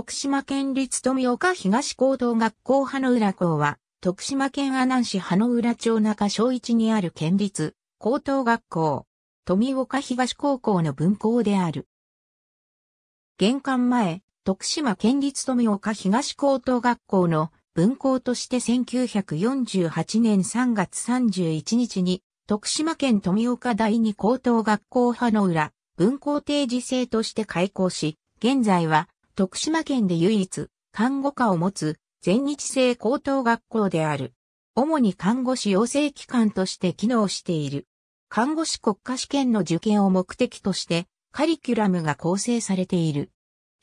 徳島県立富岡東高等学校の浦校は、徳島県阿南市羽浦町中小一にある県立高等学校、富岡東高校の分校である。玄関前、徳島県立富岡東高等学校の分校として1948年3月31日に、徳島県富岡第二高等学校の浦分校定時制として開校し、現在は徳島県で唯一、看護科を持つ全日制高等学校である。主に看護師養成機関として機能している。看護師国家試験の受験を目的として、カリキュラムが構成されている。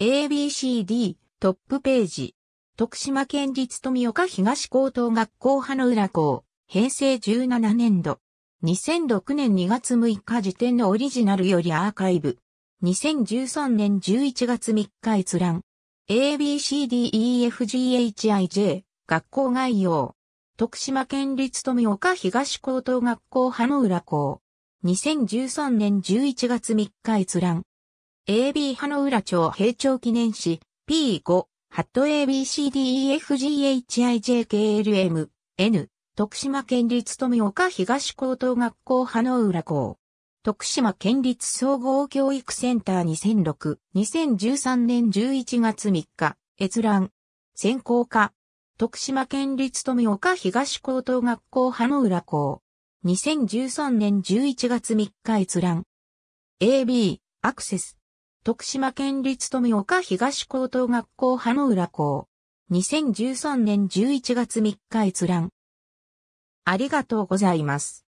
ABCD トップページ。徳島県立富岡東高等学校の浦校、平成17年度。2006年2月6日時点のオリジナルよりアーカイブ。2013年11月3日閲覧。ABCDEFGHIJ 学校概要。徳島県立富岡東高等学校花浦校。2013年11月3日閲覧。AB 花浦町平町記念誌 P5 ハット ABCDEFGHIJKLM N 徳島県立富岡東高等学校花浦校。徳島県立総合教育センター2006-2013年11月3日、閲覧。専攻科。徳島県立富岡東高等学校花浦校。2013年11月3日閲覧。AB、アクセス。徳島県立富岡東高等学校花浦校。2013年11月3日閲覧。ありがとうございます。